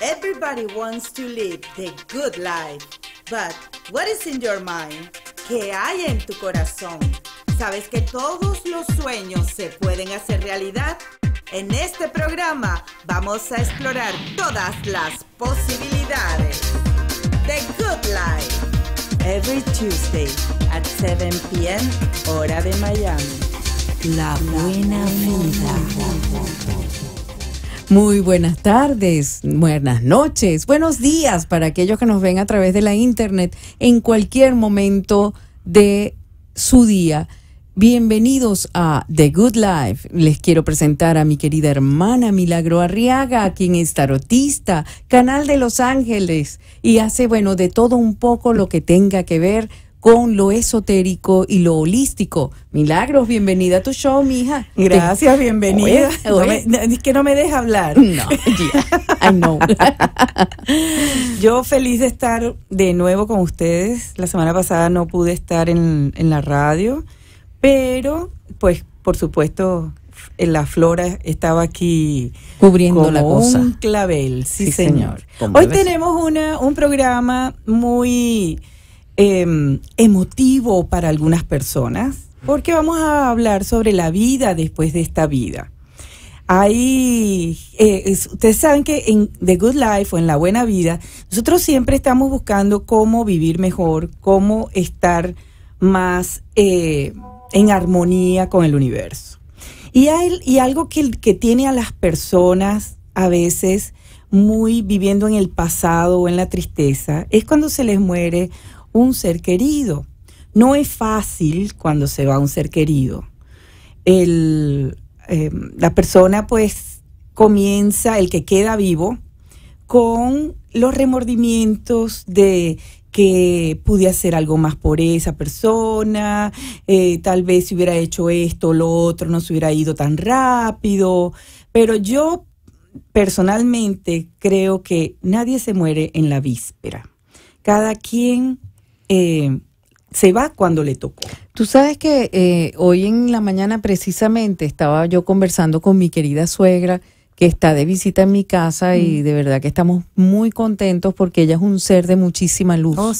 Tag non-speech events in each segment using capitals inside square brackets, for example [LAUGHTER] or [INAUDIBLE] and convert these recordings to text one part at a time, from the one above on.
Everybody wants to live the good life. But what is in your mind? ¿Qué hay en tu corazón? ¿Sabes que todos los sueños se pueden hacer realidad? En este programa vamos a explorar todas las posibilidades. The Good Life. Every Tuesday at 7 p.m. hora de Miami. La buena vida. Muy buenas tardes, buenas noches, buenos días para aquellos que nos ven a través de la internet en cualquier momento de su día. Bienvenidos a The Good Life. Les quiero presentar a mi querida hermana Milagro Arriaga, quien es tarotista, canal de Los Ángeles y hace, bueno, de todo un poco lo que tenga que ver con con lo esotérico y lo holístico. Milagros, bienvenida a tu show, mija. Gracias, bienvenida. es que no me deja hablar. No, [LAUGHS] Yo feliz de estar de nuevo con ustedes. La semana pasada no pude estar en, la radio, pero pues por supuesto la flora estaba aquí cubriendo la cosa. Un clavel, sí, señor. Hoy tenemos una, un programa muy Em, emotivo para algunas personas, porque vamos a hablar sobre la vida después de esta vida. Ahí, eh, ustedes saben que en The Good Life o en La Buena Vida, nosotros siempre estamos buscando cómo vivir mejor, cómo estar más eh, en armonía con el universo. Y, y algo que, que tiene a las personas a veces muy viviendo en el pasado o en la tristeza es cuando se les muere un ser querido. No es fácil cuando se va un ser querido. Em, la persona pues comienza, el que queda vivo, con los remordimientos de que pude hacer algo más por esa persona, eh, tal vez si hubiera hecho esto o lo otro no se hubiera ido tan rápido, pero yo personalmente creo que nadie se muere en la víspera. Cada quien eh, se va cuando le tocó. Tú sabes que eh, hoy en la mañana precisamente estaba yo conversando con mi querida suegra que está de visita en mi casa y mm. de verdad que estamos muy contentos porque ella es un ser de muchísima luz. Oh,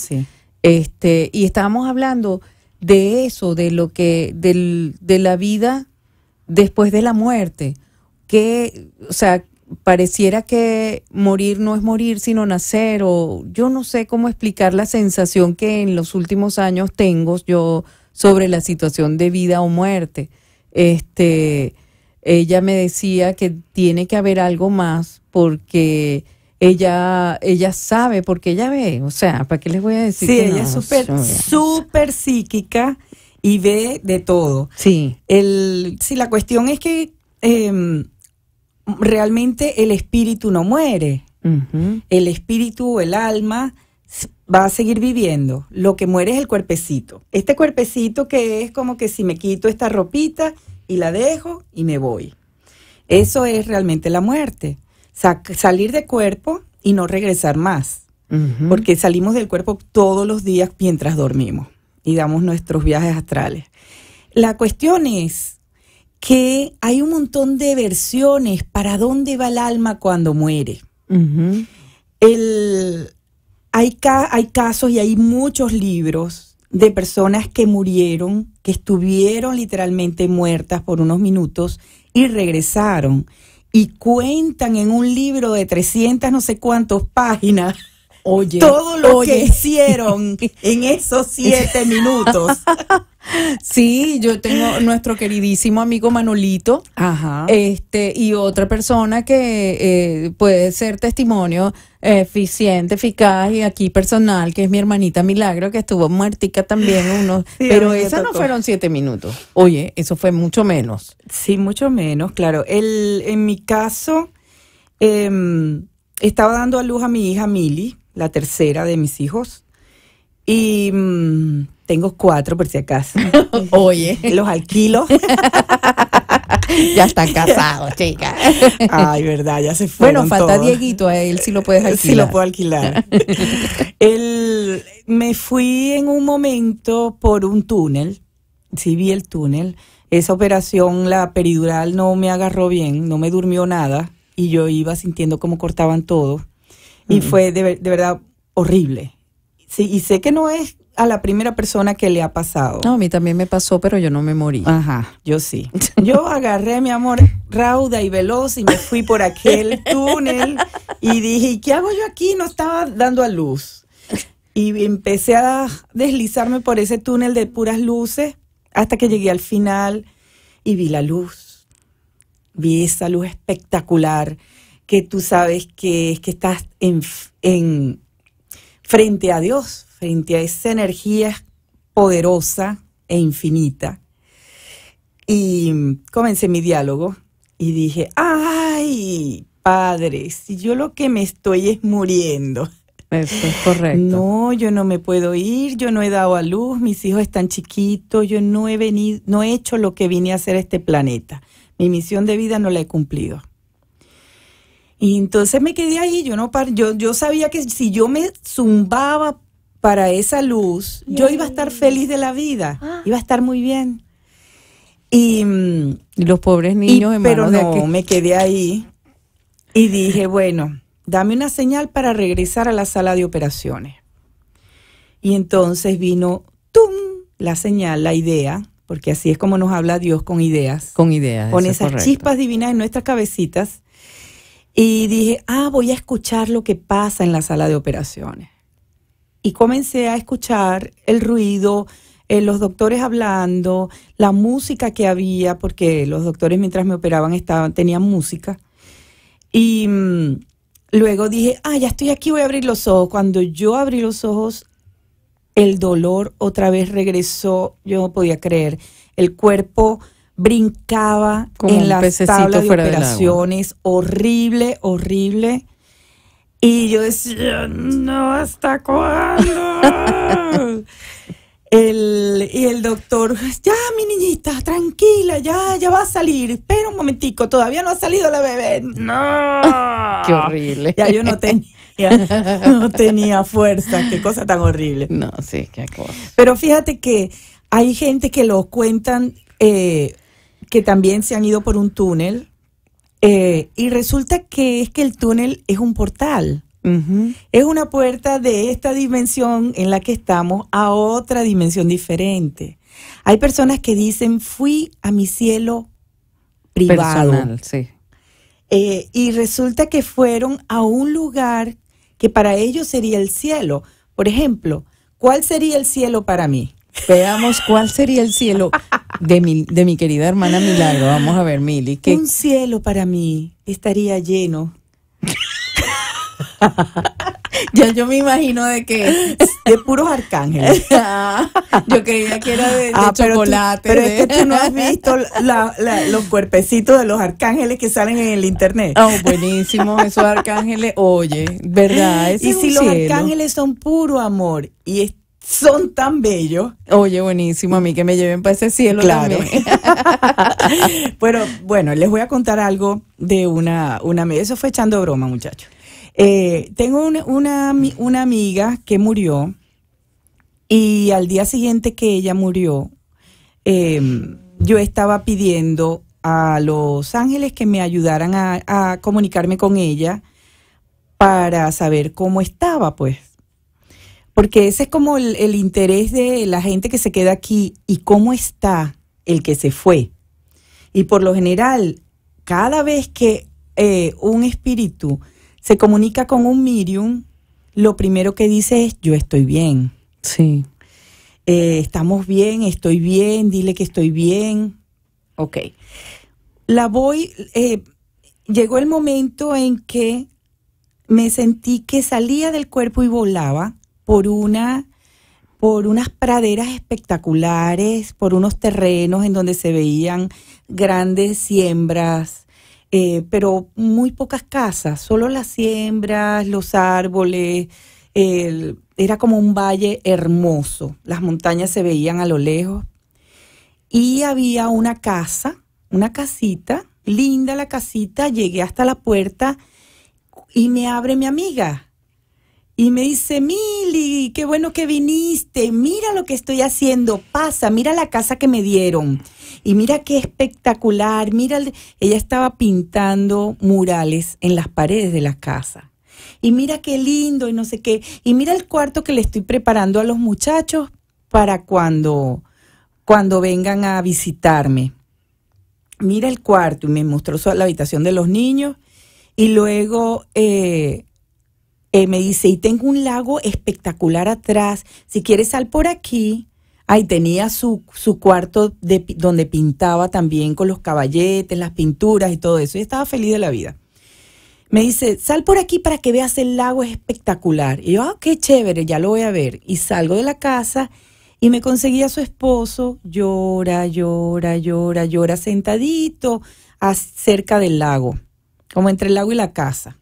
este, y estábamos hablando de eso, de lo que, del, de la vida después de la muerte. Que, o sea, pareciera que morir no es morir, sino nacer, o yo no sé cómo explicar la sensación que en los últimos años tengo yo sobre la situación de vida o muerte. Este, ella me decía que tiene que haber algo más porque ella, ella sabe, porque ella ve, o sea, ¿para qué les voy a decir? Sí, ella es súper, súper psíquica y ve de todo. Sí. El, sí, la cuestión es que... Em, realmente el espíritu no muere. El espíritu, o el alma, va a seguir viviendo. Lo que muere es el cuerpecito. Este cuerpecito que es como que si me quito esta ropita y la dejo y me voy. Eso es realmente la muerte. salir de cuerpo y no regresar más. Porque salimos del cuerpo todos los días mientras dormimos y damos nuestros viajes astrales. La cuestión es que hay un montón de versiones para dónde va el alma cuando muere. hay, hay casos y hay muchos libros de personas que murieron, que estuvieron literalmente muertas por unos minutos y regresaron y cuentan en un libro de 300 no sé cuántas páginas todo lo que hicieron en esos siete minutos. [LAUGHS] Sí, yo tengo nuestro queridísimo amigo Manolito, este y otra persona que eh, puede ser testimonio eficiente, eficaz y aquí personal, que es mi hermanita Milagro, que estuvo muertica también unos, pero esas no fueron siete minutos. Oye, eso fue mucho menos. Sí, mucho menos, claro. en mi caso, em, estaba dando a luz a mi hija Mili la tercera de mis hijos. Y mm, tengo cuatro por si acaso. [LAUGHS] Oye. Los alquilo. [LAUGHS] ya están casados, chicas. Ay, verdad, ya se fue. Bueno, falta Dieguito, a él si lo puedes alquilar. Sí lo puedo alquilar. [LAUGHS] me fui en un momento por un túnel, sí vi el túnel. Esa operación, la peridural no me agarró bien, no me durmió nada y yo iba sintiendo como cortaban todo y fue de, verdad horrible. y sé que no es a la primera persona que le ha pasado. No, a mí también me pasó, pero yo no me morí. Ajá, yo sí. [LAUGHS] Yo agarré, mi amor, rauda y veloz y me fui por aquel [LAUGHS] túnel y dije, ¿qué hago yo aquí? No estaba dando a luz. Y empecé a deslizarme por ese túnel de puras luces hasta que llegué al final y vi la luz. Vi esa luz espectacular que tú sabes que que estás en, frente a Dios, frente a esa energía poderosa e infinita. Y comencé mi diálogo y dije, ay, padre, si yo lo que me estoy es muriendo. Eso es correcto. No, yo no me puedo ir, yo no he dado a luz, mis hijos están chiquitos, yo no he venido, no he hecho lo que vine a hacer a este planeta. Mi misión de vida no la he cumplido. Y entonces me quedé ahí, yo no par, yo, yo sabía que si yo me zumbaba para esa luz, yo iba a estar feliz de la vida, ah. iba a estar muy bien. Y, mm, los pobres niños, en pero no, me quedé ahí y dije, bueno, dame una señal para regresar a la sala de operaciones. Y entonces vino, ¡tum!, la señal, la idea, porque así es como nos habla Dios con ideas. Con ideas. Con esas chispas divinas en nuestras cabecitas y dije, ah, voy a escuchar lo que pasa en la sala de operaciones. Y comencé a escuchar el ruido, eh, los doctores hablando, la música que había, porque los doctores mientras me operaban estaban, tenían música. Y mm, luego dije, ah, ya estoy aquí, voy a abrir los ojos. Cuando yo abrí los ojos, el dolor otra vez regresó, yo no podía creer. El cuerpo brincaba en las tablas de operaciones, horrible, horrible. Y yo decía, no, ¿hasta cuándo? [LAUGHS] y el doctor, ya, mi niñita, tranquila, ya, ya va a salir. Espera un momentico, todavía no ha salido la bebé. No. [LAUGHS] Qué horrible. Ya yo [LAUGHS] no tenía. fuerza, qué cosa tan horrible. No, sí, qué cosa. Pero fíjate que hay gente que lo cuentan eh, que también se han ido por un túnel. Eh, y resulta que es que el túnel es un portal. Es una puerta de esta dimensión en la que estamos a otra dimensión diferente. Hay personas que dicen, fui a mi cielo privado. Eh, y resulta que fueron a un lugar que para ellos sería el cielo. Por ejemplo, ¿cuál sería el cielo para mí? Veamos cuál sería el cielo [LAUGHS] de mi, querida hermana Milagro. Vamos a ver, Mili. Un cielo para mí estaría lleno. [LAUGHS] ya yo me imagino de que de puros arcángeles. [LAUGHS] Ah, yo creía que era de, ah, chocolate. Pero, es que tú no has [LAUGHS] visto los cuerpecitos de los arcángeles que salen en el internet. Oh, buenísimo, esos arcángeles. Oye, ¿verdad? y si los arcángeles son puro amor y son tan bellos. Oye, buenísimo, a mí que me lleven para ese cielo. Claro. [LAUGHS] Pero bueno, les voy a contar algo de una, una eso fue echando broma, muchachos. Eh, tengo una, una, amiga que murió y al día siguiente que ella murió, em, yo estaba pidiendo a los ángeles que me ayudaran a comunicarme con ella para saber cómo estaba, pues porque ese es como el, interés de la gente que se queda aquí y cómo está el que se fue. Y por lo general, cada vez que eh, un espíritu se comunica con un medium, lo primero que dice es yo estoy bien. Sí. Eh, estamos bien, estoy bien, dile que estoy bien. Ok. La voy, eh, llegó el momento en que me sentí que salía del cuerpo y volaba por una por unas praderas espectaculares, por unos terrenos en donde se veían grandes siembras, eh, pero muy pocas casas, solo las siembras, los árboles, era como un valle hermoso, las montañas se veían a lo lejos y había una casa, una casita, linda la casita, llegué hasta la puerta y me abre mi amiga, y me dice, Mili, qué bueno que viniste, mira lo que estoy haciendo, pasa, mira la casa que me dieron y mira qué espectacular, mira, ella estaba pintando murales en las paredes de la casa. Y mira qué lindo y no sé qué. Y mira el cuarto que le estoy preparando a los muchachos para cuando, cuando vengan a visitarme. Mira el cuarto y me mostró la habitación de los niños. Y luego eh, eh, me dice, y tengo un lago espectacular atrás, si quieres sal por aquí. Ahí tenía su, su cuarto de, donde pintaba también con los caballetes, las pinturas y todo eso, y estaba feliz de la vida. Me dice, sal por aquí para que veas el lago, es espectacular. Y yo, ah, qué chévere, ya lo voy a ver. Y salgo de la casa y me conseguí a su esposo, llora, llora, llora, llora, sentadito cerca del lago, como entre el lago y la casa.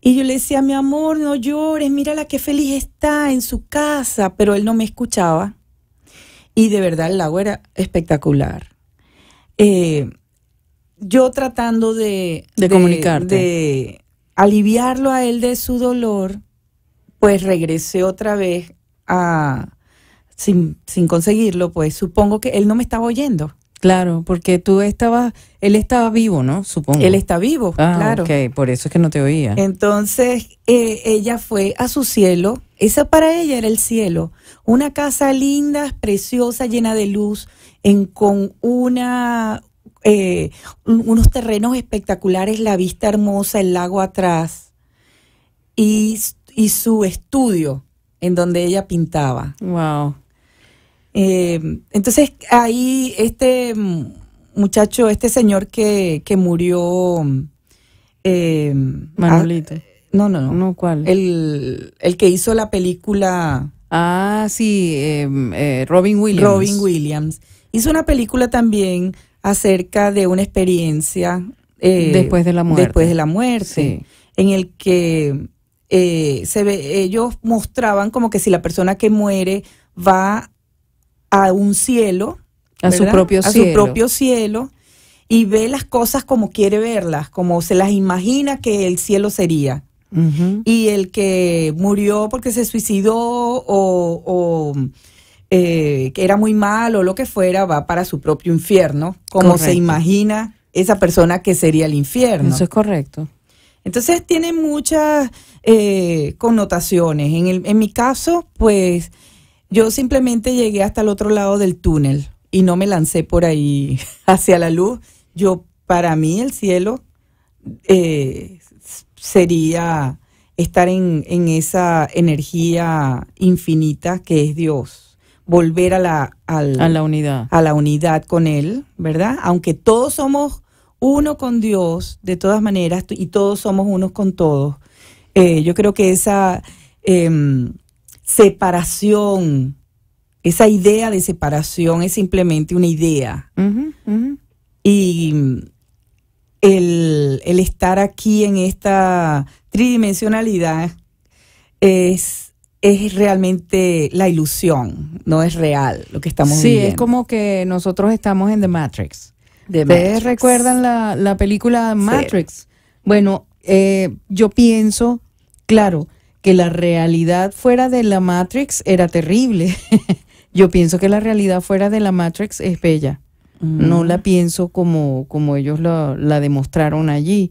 Y yo le decía, mi amor, no llores, mira la que feliz está en su casa, pero él no me escuchaba. Y de verdad el lago era espectacular. Eh, yo tratando de, comunicarte. aliviarlo a él de su dolor, pues regresé otra vez a, sin conseguirlo, pues supongo que él no me estaba oyendo. Claro, porque tú estabas, él estaba vivo, ¿no? Supongo. Él está vivo, ah, claro. Ok, por eso es que no te oía. Entonces, eh, ella fue a su cielo, esa para ella era el cielo, una casa linda, preciosa, llena de luz, en, con una, eh, unos terrenos espectaculares, la vista hermosa, el lago atrás, y, y su estudio en donde ella pintaba. Wow. Eh, entonces ahí este muchacho, este señor que, murió... Eh, ah, no, no, no. ¿cuál? El, que hizo la película... Ah, sí, em, eh, Robin Williams. Robin Williams. Hizo una película también acerca de una experiencia... Eh, después de la muerte. Después de la muerte. En el que se ve, ellos mostraban como que si la persona que muere va a un cielo, a su propio a cielo. su propio cielo y ve las cosas como quiere verlas, como se las imagina que el cielo sería. Y el que murió porque se suicidó o, eh, que era muy malo o lo que fuera, va para su propio infierno, como se imagina esa persona que sería el infierno. Eso es correcto. Entonces tiene muchas eh, connotaciones. En, en mi caso, pues yo simplemente llegué hasta el otro lado del túnel y no me lancé por ahí [LAUGHS] hacia la luz. Yo, para mí, el cielo eh, sería estar en, esa energía infinita que es Dios, volver a la, la unidad. A la unidad con Él, ¿verdad? Aunque todos somos uno con Dios, de todas maneras, y todos somos unos con todos. Eh, yo creo que esa... Em, separación. Esa idea de separación es simplemente una idea. Y mm, el, el, estar aquí en esta tridimensionalidad es, es realmente la ilusión, no es real lo que estamos viviendo. Sí, es como que nosotros estamos en The Matrix. ¿Ustedes recuerdan la, la película Matrix? Bueno, eh, yo pienso, claro, que la realidad fuera de la Matrix era terrible. [LAUGHS] Yo pienso que la realidad fuera de la Matrix es bella. Mm. No la pienso como, como ellos la, demostraron allí.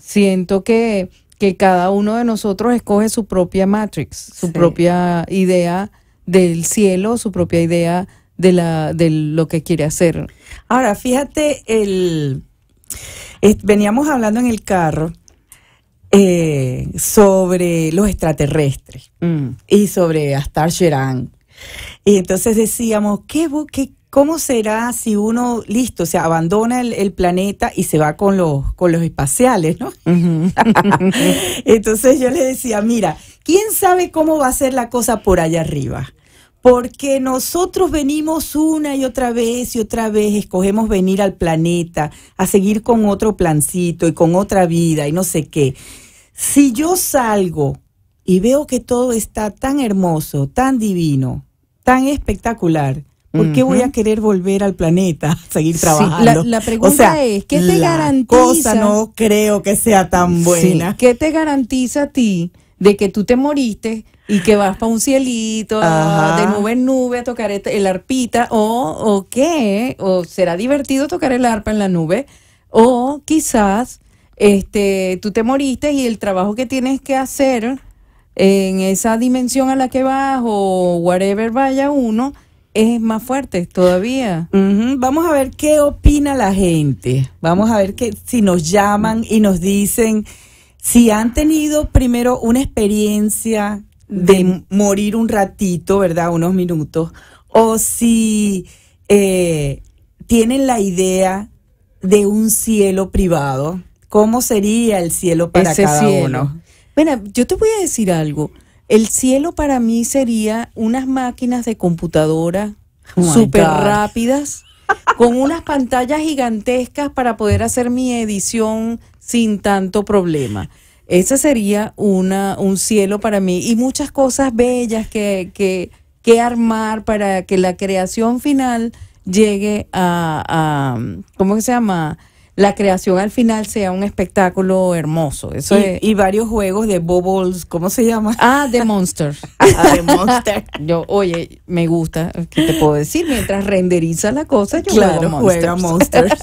Siento que, que, cada uno de nosotros escoge su propia Matrix, su propia idea del cielo, su propia idea de, la, de lo que quiere hacer. Ahora, fíjate, el, veníamos hablando en el carro eh, sobre los extraterrestres mm. y sobre Astar Y entonces decíamos, ¿qué, qué, ¿cómo será si uno, listo, se abandona el, planeta y se va con los, con los espaciales, ¿no? [LAUGHS] Entonces yo le decía, mira, ¿quién sabe cómo va a ser la cosa por allá arriba? Porque nosotros venimos una y otra vez y otra vez, escogemos venir al planeta a seguir con otro plancito y con otra vida y no sé qué. Si yo salgo y veo que todo está tan hermoso, tan divino, tan espectacular, ¿Por qué voy a querer volver al planeta seguir trabajando? la, pregunta es, ¿qué te la garantiza? cosa no creo que sea tan buena. ¿Qué te garantiza a ti? de que tú te moriste y que vas para un cielito de nube en nube a tocar el arpita o, o qué, o será divertido tocar el arpa en la nube o quizás este tú te moriste y el trabajo que tienes que hacer en esa dimensión a la que vas o wherever vaya uno es más fuerte todavía. Vamos a ver qué opina la gente. Vamos a ver que si nos llaman y nos dicen si han tenido primero una experiencia de morir un ratito, ¿verdad? Unos minutos, o si eh, tienen la idea de un cielo privado, ¿cómo sería el cielo para cada uno? Bueno, yo te voy a decir algo. El cielo para mí sería unas máquinas de computadora super oh súper rápidas, con unas pantallas gigantescas para poder hacer mi edición sin tanto problema. Ese sería una, un cielo para mí y muchas cosas bellas que, que, que armar para que la creación final llegue a, a ¿cómo se llama? la creación al final sea un espectáculo hermoso. Eso y, varios juegos de bubbles, ¿cómo se llama? Ah, de Monster. [LAUGHS] ah, de Monster. [LAUGHS] yo, oye, me gusta, ¿qué te puedo decir? Mientras renderiza la cosa, yo claro, juego Monsters. Juega Monsters.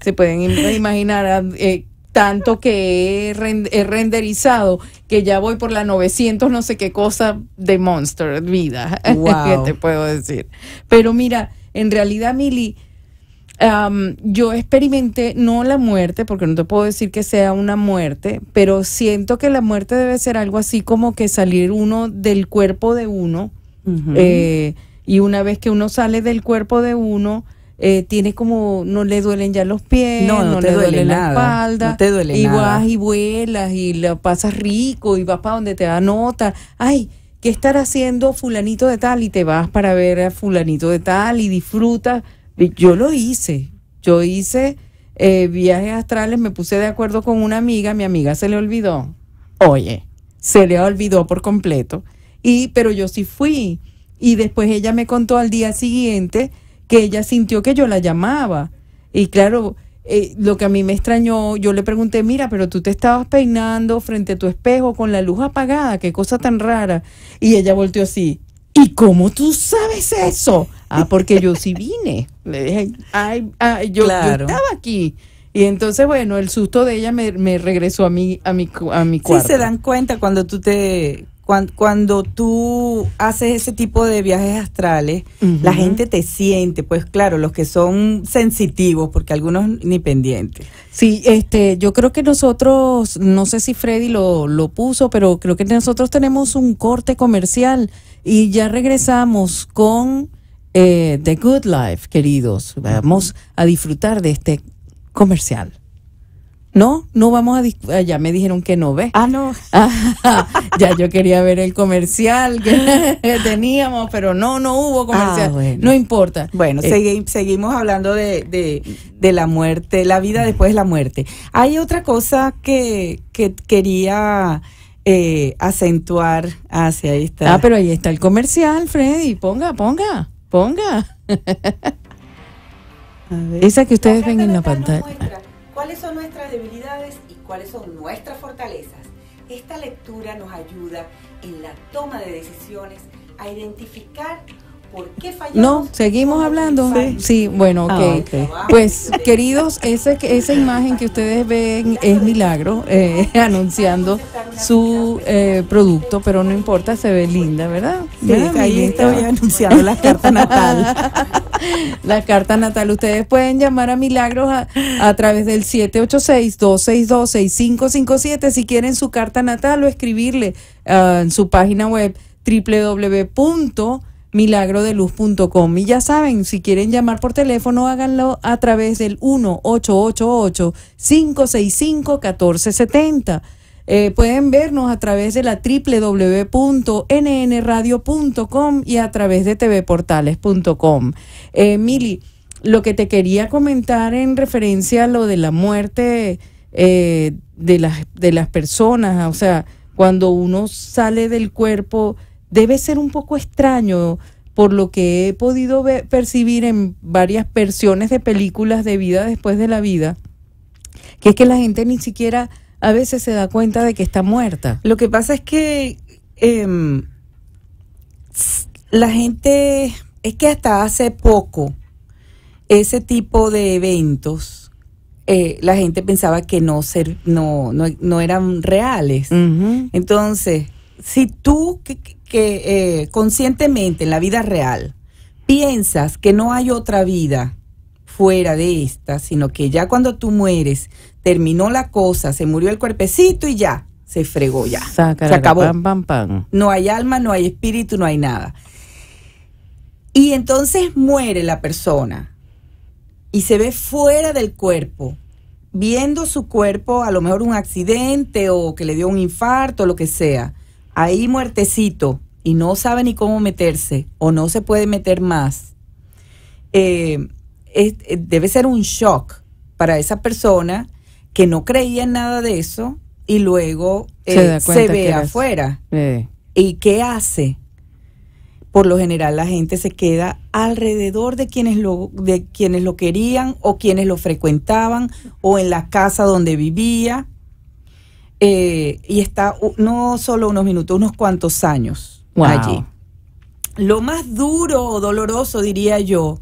[LAUGHS] se pueden imaginar ah, eh, tanto que he, renderizado que ya voy por la 900 no sé qué cosa de Monster vida. Wow. ¿Qué te puedo decir? Pero mira, en realidad, Mili, yo experimenté, no la muerte, porque no te puedo decir que sea una muerte, pero siento que la muerte debe ser algo así como que salir uno del cuerpo de uno. Eh, y una vez que uno sale del cuerpo de uno, eh, tiene como, no le duelen ya los pies, no, te le duele, la espalda, no te duele y vas y vuelas y lo pasas rico y vas para donde te da nota. Ay, ¿qué estar haciendo fulanito de tal? Y te vas para ver a fulanito de tal y disfrutas yo lo hice, yo hice eh, viajes astrales, me puse de acuerdo con una amiga, mi amiga se le olvidó, oye, se le olvidó por completo, y, pero yo sí fui. Y después ella me contó al día siguiente que ella sintió que yo la llamaba. Y claro, eh, lo que a mí me extrañó, yo le pregunté, mira, pero tú te estabas peinando frente a tu espejo con la luz apagada, qué cosa tan rara. Y ella volteó así, ¿Y cómo tú sabes eso? Ah, porque yo sí vine. Le dije, ay, yo, estaba aquí. Y entonces, bueno, el susto de ella me, regresó a mi, a mi, a mi cuarto. Sí, se dan cuenta cuando tú te, cuando, tú haces ese tipo de viajes astrales, la gente te siente, pues claro, los que son sensitivos, porque algunos ni pendientes. Sí, este, yo creo que nosotros, no sé si Freddy lo, lo puso, pero creo que nosotros tenemos un corte comercial y ya regresamos con eh, The Good Life, queridos. Vamos a disfrutar de este comercial. No, no vamos a... Ah, ya me dijeron que no ve. Ah, no. [LAUGHS] ya yo quería ver el comercial que [LAUGHS] teníamos, pero no, no hubo comercial. Ah, no importa. Bueno, eh, seguimos hablando de, la muerte, la vida después de la muerte. Hay otra cosa que, quería... Eh, acentuar hacia ahí está. Ah, pero ahí está el comercial, Freddy. Ponga, ponga, ponga. [LAUGHS] Esa que ustedes ven en la pantalla cuáles son nuestras debilidades y cuáles son nuestras fortalezas. Esta lectura nos ayuda en la toma de decisiones a identificar no, seguimos hablando. Sí, bueno, ah, Pues, queridos, esa, esa imagen que ustedes ven es Milagro eh, [LAUGHS] anunciando su eh, producto, pero no importa, se ve linda, ¿verdad? Sí, ahí estoy anunciando la carta natal. [LAUGHS] la carta natal. Ustedes pueden llamar a Milagros a, través del 786-262-6557 si quieren su carta natal o escribirle ah, en su página web www milagrodeluz.com. Y ya saben, si quieren llamar por teléfono, háganlo a través del 1-888-565-1470. Eh, pueden vernos a través de la www.nnradio.com y a través de tvportales.com. Eh, Mili, lo que te quería comentar en referencia a lo de la muerte eh, de, las, de las personas, o sea, cuando uno sale del cuerpo debe ser un poco extraño por lo que he podido percibir en varias versiones de películas de vida después de la vida, que es que la gente ni siquiera a veces se da cuenta de que está muerta. Lo que pasa es que em, la gente, es que hasta hace poco, ese tipo de eventos, eh, la gente pensaba que no, eran reales. Entonces, si tú que eh, conscientemente en la vida real piensas que no hay otra vida fuera de esta, sino que ya cuando tú mueres, terminó la cosa, se murió el cuerpecito y ya, se fregó ya. se acabó. No hay alma, no hay espíritu, no hay nada. Y entonces muere la persona y se ve fuera del cuerpo, viendo su cuerpo, a lo mejor un accidente o que le dio un infarto, o lo que sea ahí muertecito y no sabe ni cómo meterse o no se puede meter más, eh, eh, debe ser un shock para esa persona que no creía en nada de eso y luego se, eh, ve afuera. ¿Y qué hace? Por lo general la gente se queda alrededor de quienes lo, de quienes lo querían o quienes lo frecuentaban o en la casa donde vivía eh, y está no solo unos minutos, unos cuantos años allí. Lo más duro o doloroso, diría yo,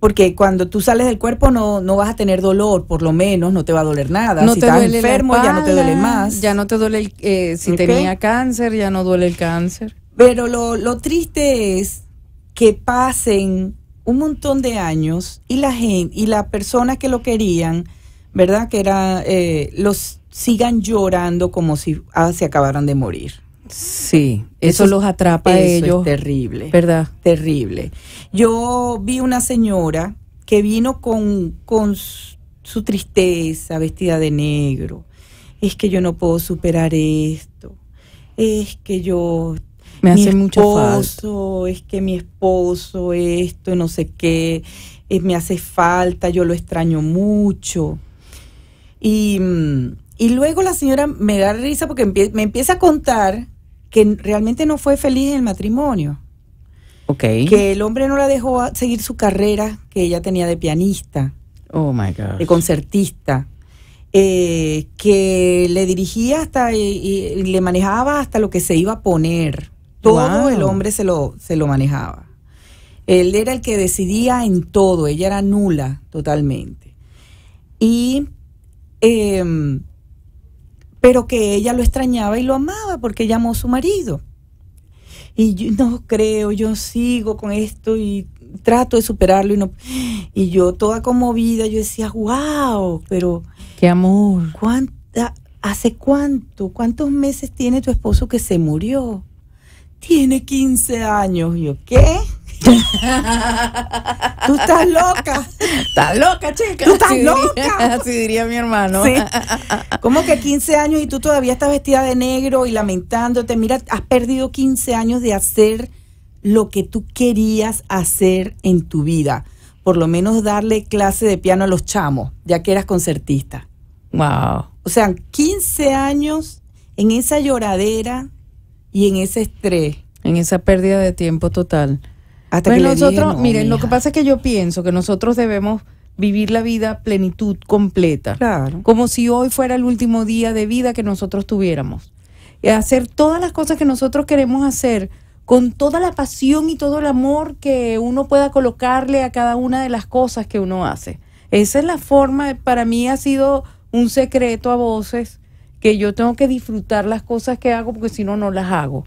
porque cuando tú sales del cuerpo no, no vas a tener dolor, por lo menos no te va a doler nada. si estás enfermo ya no te duele más. Ya no te duele eh, si tenía cáncer, ya no duele el cáncer. Pero lo, triste es que pasen un montón de años y la gente y las personas que lo querían, ¿verdad? Que eran eh, los sigan llorando como si ah, se acabaran de morir. Sí, eso, los atrapa a ellos. Es terrible. ¿Verdad? Terrible. Yo vi una señora que vino con, con su tristeza, vestida de negro. Es que yo no puedo superar esto. Es que yo me hace mucha falta. es que mi esposo, esto, no sé qué, eh, me hace falta, yo lo extraño mucho. Y mm, y luego la señora me da risa porque me empieza a contar que realmente no fue feliz en el matrimonio. Okay. Que el hombre no la dejó seguir su carrera que ella tenía de pianista. Oh my God. De concertista. Eh, que le dirigía hasta y, le manejaba hasta lo que se iba a poner. Todo el hombre se lo, se lo manejaba. Él era el que decidía en todo, ella era nula totalmente. Y em, pero que ella lo extrañaba y lo amaba porque ella amó a su marido. Y yo no creo, yo sigo con esto y trato de superarlo y no y yo toda conmovida yo decía, "Wow, pero qué amor. ¿Cuánta hace cuánto? ¿Cuántos meses tiene tu esposo que se murió?" Tiene 15 años. Y yo, ¿qué? [LAUGHS] Tú estás loca. Estás loca, chica. Tú estás loca. [LAUGHS] así diría mi hermano. Como que 15 años y tú todavía estás vestida de negro y lamentándote. Mira, has perdido 15 años de hacer lo que tú querías hacer en tu vida. Por lo menos darle clase de piano a los chamos, ya que eras concertista. Wow. O sea, 15 años en esa lloradera y en ese estrés. En esa pérdida de tiempo total. Pues nosotros, miren, lo que pasa es que yo pienso que nosotros debemos vivir la vida plenitud completa. Claro. Como si hoy fuera el último día de vida que nosotros tuviéramos. Y hacer todas las cosas que nosotros queremos hacer con toda la pasión y todo el amor que uno pueda colocarle a cada una de las cosas que uno hace. Esa es la forma, para mí ha sido un secreto a voces, que yo tengo que disfrutar las cosas que hago porque si no, no las hago.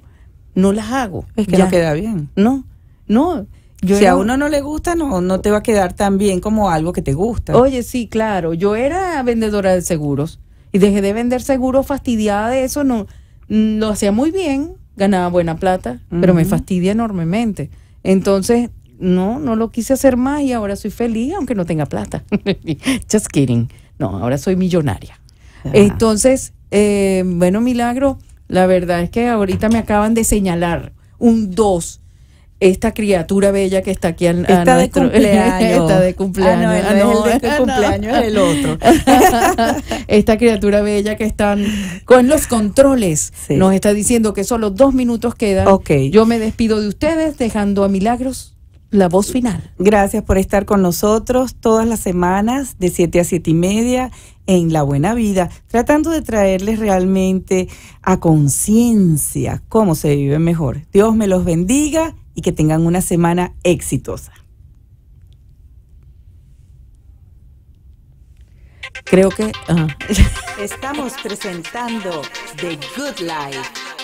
No las hago. Es que no queda bien. No. No, yo si a uno no le gusta, no, no te va a quedar tan bien como algo que te gusta. Oye, sí, claro. Yo era vendedora de seguros y dejé de vender seguros fastidiada de eso. No, lo hacía muy bien, ganaba buena plata, pero me fastidia enormemente. Entonces, no, no lo quise hacer más y ahora soy feliz, aunque no tenga plata. [LAUGHS] Just kidding. No, ahora soy millonaria. Ah. Entonces, eh, bueno, milagro, la verdad es que ahorita me acaban de señalar un 2 esta criatura bella que está aquí en [LAUGHS] de cumpleaños. Ah, no, ah, es el de cumpleaños, es el otro. [LAUGHS] esta criatura bella que están con los controles nos está diciendo que solo dos minutos quedan. ok Yo me despido de ustedes dejando a Milagros la voz final. Gracias por estar con nosotros todas las semanas de 7 a 7 y media en La Buena Vida, tratando de traerles realmente a conciencia cómo se vive mejor. Dios me los bendiga y que tengan una semana exitosa. Creo que... Estamos presentando The Good Life.